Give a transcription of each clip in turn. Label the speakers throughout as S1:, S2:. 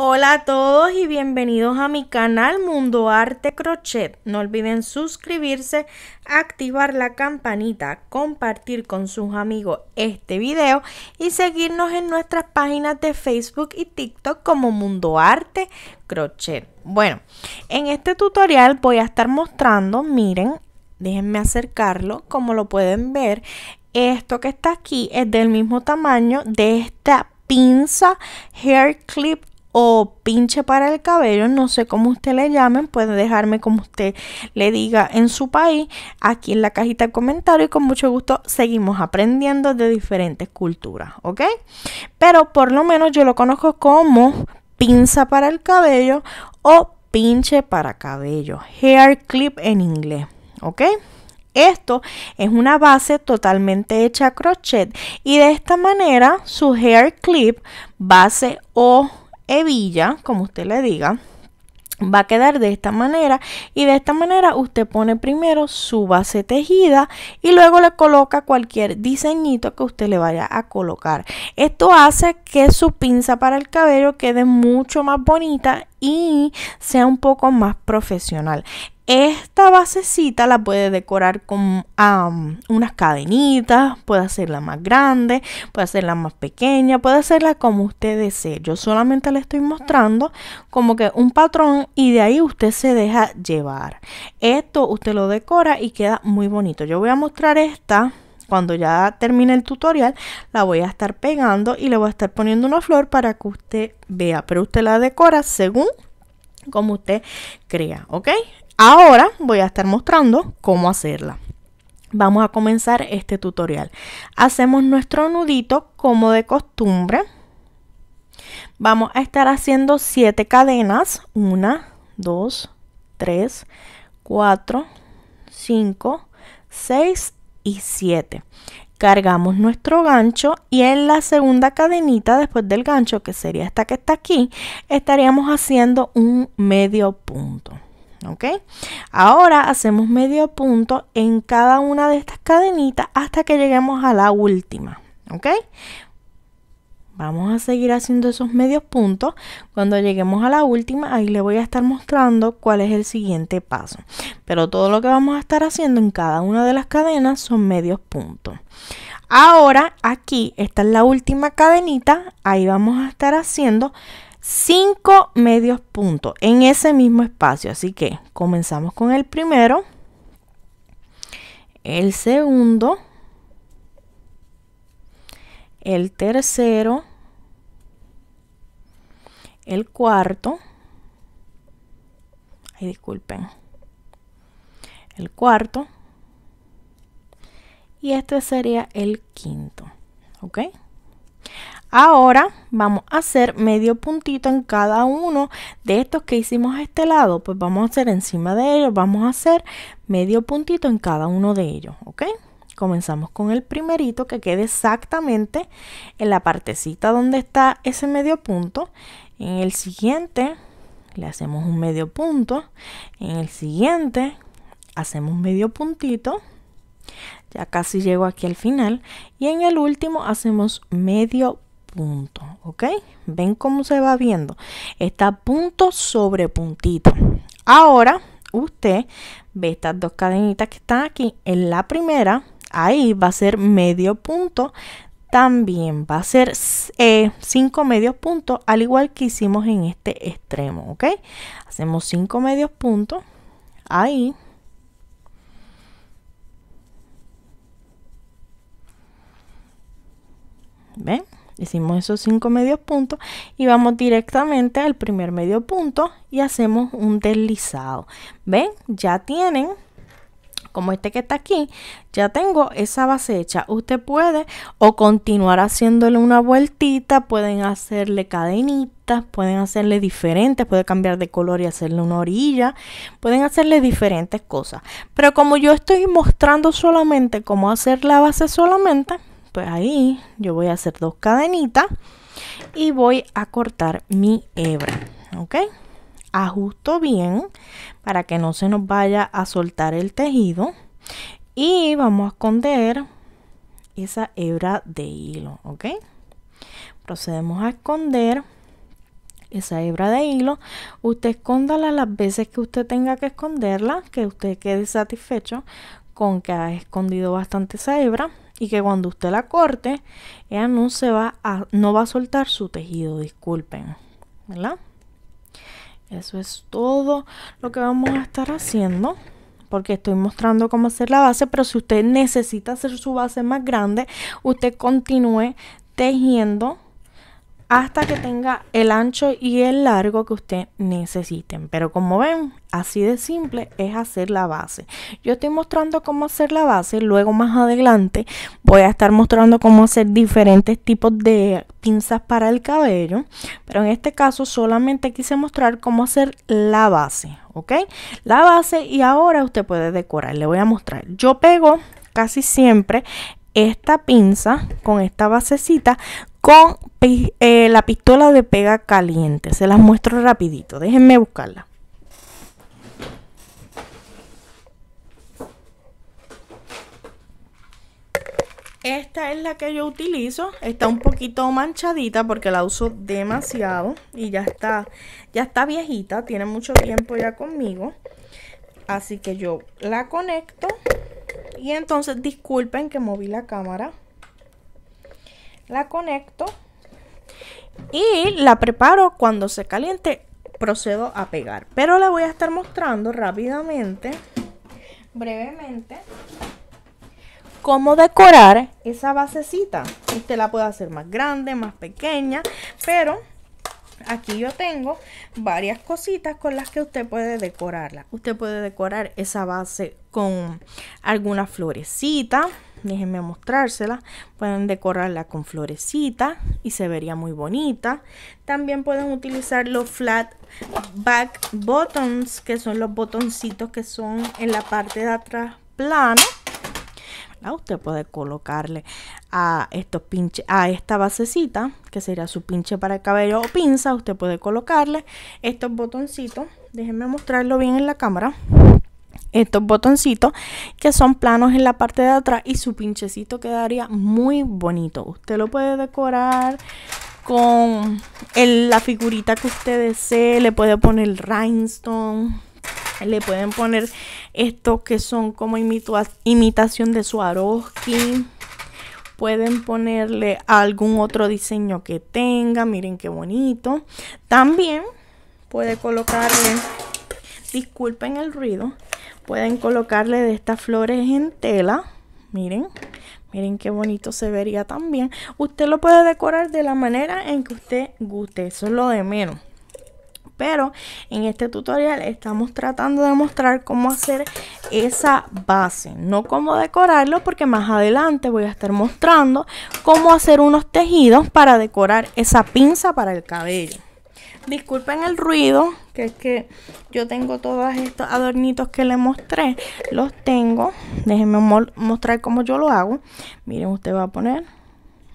S1: Hola a todos y bienvenidos a mi canal Mundo Arte Crochet. No olviden suscribirse, activar la campanita, compartir con sus amigos este video y seguirnos en nuestras páginas de Facebook y TikTok como Mundo Arte Crochet. Bueno, en este tutorial voy a estar mostrando, miren, déjenme acercarlo, como lo pueden ver, esto que está aquí es del mismo tamaño de esta pinza hair clip o pinche para el cabello, no sé cómo usted le llamen, puede dejarme como usted le diga en su país, aquí en la cajita de comentarios y con mucho gusto seguimos aprendiendo de diferentes culturas, ¿ok? Pero por lo menos yo lo conozco como pinza para el cabello o pinche para cabello, hair clip en inglés, ¿ok? Esto es una base totalmente hecha a crochet y de esta manera su hair clip, base o hebilla, como usted le diga, va a quedar de esta manera y de esta manera usted pone primero su base tejida y luego le coloca cualquier diseñito que usted le vaya a colocar esto hace que su pinza para el cabello quede mucho más bonita y sea un poco más profesional esta basecita la puede decorar con unas cadenitas, puede hacerla más grande, puede hacerla más pequeña, puede hacerla como usted desee. Yo solamente le estoy mostrando como que un patrón y de ahí usted se deja llevar. Esto usted lo decora y queda muy bonito. Yo voy a mostrar esta cuando ya termine el tutorial, la voy a estar pegando y le voy a estar poniendo una flor para que usted vea. Pero usted la decora según como usted crea, ¿ok? Ahora voy a estar mostrando cómo hacerla. Vamos a comenzar este tutorial. Hacemos nuestro nudito como de costumbre. Vamos a estar haciendo 7 cadenas. 1, 2, 3, 4, 5, 6 y 7. Cargamos nuestro gancho y en la segunda cadenita después del gancho, que sería esta que está aquí, estaríamos haciendo un medio punto. ¿ok? Ahora hacemos medio punto en cada una de estas cadenitas hasta que lleguemos a la última, ¿ok? Vamos a seguir haciendo esos medios puntos. Cuando lleguemos a la última, ahí le voy a estar mostrando cuál es el siguiente paso. Pero todo lo que vamos a estar haciendo en cada una de las cadenas son medios puntos. Ahora, aquí, está la última cadenita. Ahí vamos a estar haciendo cinco medios puntos en ese mismo espacio. Así que comenzamos con el primero, el segundo, el tercero, el cuarto, disculpen, el cuarto y este sería el quinto, ¿ok? Ahora vamos a hacer medio puntito en cada uno de estos que hicimos a este lado. Pues vamos a hacer encima de ellos, vamos a hacer medio puntito en cada uno de ellos, ¿ok? Comenzamos con el primerito que quede exactamente en la partecita donde está ese medio punto. En el siguiente le hacemos un medio punto. En el siguiente hacemos medio puntito ya casi llego aquí al final y en el último hacemos medio punto punto, ¿ok? Ven cómo se va viendo. Está punto sobre puntito. Ahora usted ve estas dos cadenitas que están aquí. En la primera, ahí va a ser medio punto. También va a ser eh, cinco medios puntos, al igual que hicimos en este extremo, ¿ok? Hacemos cinco medios puntos. Ahí. ¿Ven? Hicimos esos cinco medios puntos y vamos directamente al primer medio punto y hacemos un deslizado. ¿Ven? Ya tienen como este que está aquí, ya tengo esa base hecha. Usted puede o continuar haciéndole una vueltita, pueden hacerle cadenitas, pueden hacerle diferentes, puede cambiar de color y hacerle una orilla, pueden hacerle diferentes cosas. Pero como yo estoy mostrando solamente cómo hacer la base solamente, pues ahí yo voy a hacer dos cadenitas y voy a cortar mi hebra, ¿ok? Ajusto bien para que no se nos vaya a soltar el tejido y vamos a esconder esa hebra de hilo, ¿ok? Procedemos a esconder esa hebra de hilo. Usted escóndala las veces que usted tenga que esconderla, que usted quede satisfecho con que ha escondido bastante esa hebra y que cuando usted la corte, ella no se va a, no va a soltar su tejido, disculpen, ¿verdad? Eso es todo lo que vamos a estar haciendo, porque estoy mostrando cómo hacer la base, pero si usted necesita hacer su base más grande, usted continúe tejiendo hasta que tenga el ancho y el largo que usted necesiten. Pero como ven, así de simple es hacer la base. Yo estoy mostrando cómo hacer la base, luego más adelante voy a estar mostrando cómo hacer diferentes tipos de pinzas para el cabello, pero en este caso solamente quise mostrar cómo hacer la base, ¿ok? La base y ahora usted puede decorar, le voy a mostrar. Yo pego casi siempre esta pinza con esta basecita con eh, la pistola de pega caliente. Se las muestro rapidito. Déjenme buscarla. Esta es la que yo utilizo. Está un poquito manchadita porque la uso demasiado. Y ya está, ya está viejita. Tiene mucho tiempo ya conmigo. Así que yo la conecto. Y entonces disculpen que moví la cámara la conecto y la preparo cuando se caliente procedo a pegar pero la voy a estar mostrando rápidamente brevemente cómo decorar esa basecita usted la puede hacer más grande más pequeña pero aquí yo tengo varias cositas con las que usted puede decorarla usted puede decorar esa base con alguna florecita déjenme mostrársela. Pueden decorarla con florecita y se vería muy bonita. También pueden utilizar los flat back buttons, que son los botoncitos que son en la parte de atrás plano. Usted puede colocarle a estos pinches, a esta basecita, que sería su pinche para el cabello o pinza. Usted puede colocarle estos botoncitos. Déjenme mostrarlo bien en la cámara estos botoncitos que son planos en la parte de atrás y su pinchecito quedaría muy bonito. Usted lo puede decorar con la figurita que usted desee, le puede poner rhinestone, le pueden poner estos que son como imitación de su Swarovski. Pueden ponerle algún otro diseño que tenga. Miren qué bonito. También puede colocarle disculpen el ruido, Pueden colocarle de estas flores en tela. Miren, miren qué bonito se vería también. Usted lo puede decorar de la manera en que usted guste, eso es lo de menos. Pero en este tutorial estamos tratando de mostrar cómo hacer esa base, no cómo decorarlo porque más adelante voy a estar mostrando cómo hacer unos tejidos para decorar esa pinza para el cabello. Disculpen el ruido, que es que yo tengo todos estos adornitos que les mostré. Los tengo. Déjenme mostrar cómo yo lo hago. Miren, usted va a poner...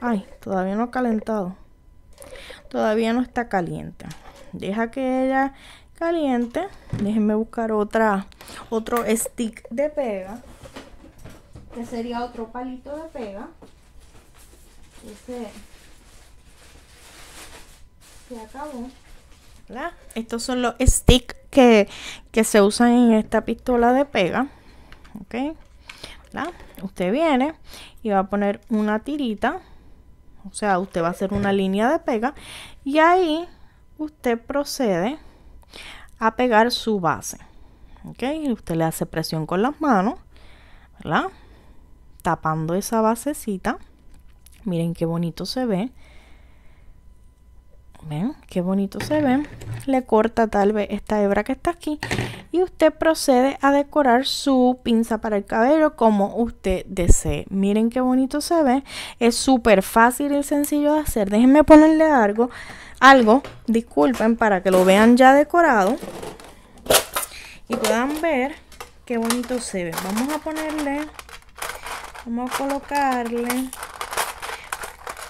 S1: Ay, todavía no ha calentado. Todavía no está caliente. Deja que ella caliente. Déjenme buscar otra, otro stick de pega. Que sería otro palito de pega. Ese... Se acabó. Estos son los sticks que, se usan en esta pistola de pega. Usted viene y va a poner una tirita. O sea, usted va a hacer una línea de pega. Y ahí usted procede a pegar su base. ¿Ok? Usted le hace presión con las manos. ¿Verdad? Tapando esa basecita. Miren qué bonito se ve ven qué bonito se ve le corta tal vez esta hebra que está aquí y usted procede a decorar su pinza para el cabello como usted desee miren qué bonito se ve es súper fácil y sencillo de hacer déjenme ponerle algo algo disculpen para que lo vean ya decorado y puedan ver qué bonito se ve vamos a ponerle vamos a colocarle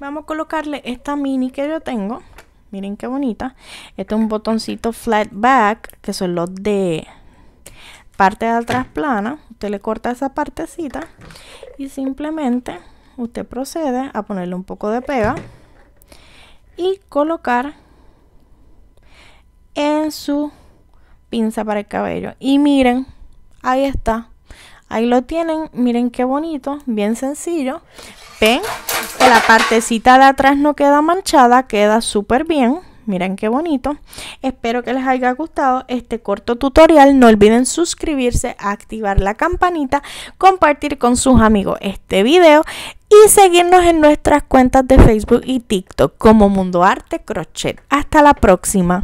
S1: vamos a colocarle esta mini que yo tengo Miren qué bonita. Este es un botoncito flat back, que son los de parte de atrás plana. Usted le corta esa partecita y simplemente usted procede a ponerle un poco de pega y colocar en su pinza para el cabello. Y miren, ahí está. Ahí lo tienen, miren qué bonito, bien sencillo, ven la partecita de atrás no queda manchada, queda súper bien. Miren qué bonito. Espero que les haya gustado este corto tutorial. No olviden suscribirse, activar la campanita, compartir con sus amigos este video y seguirnos en nuestras cuentas de Facebook y TikTok como Mundo Arte Crochet. Hasta la próxima.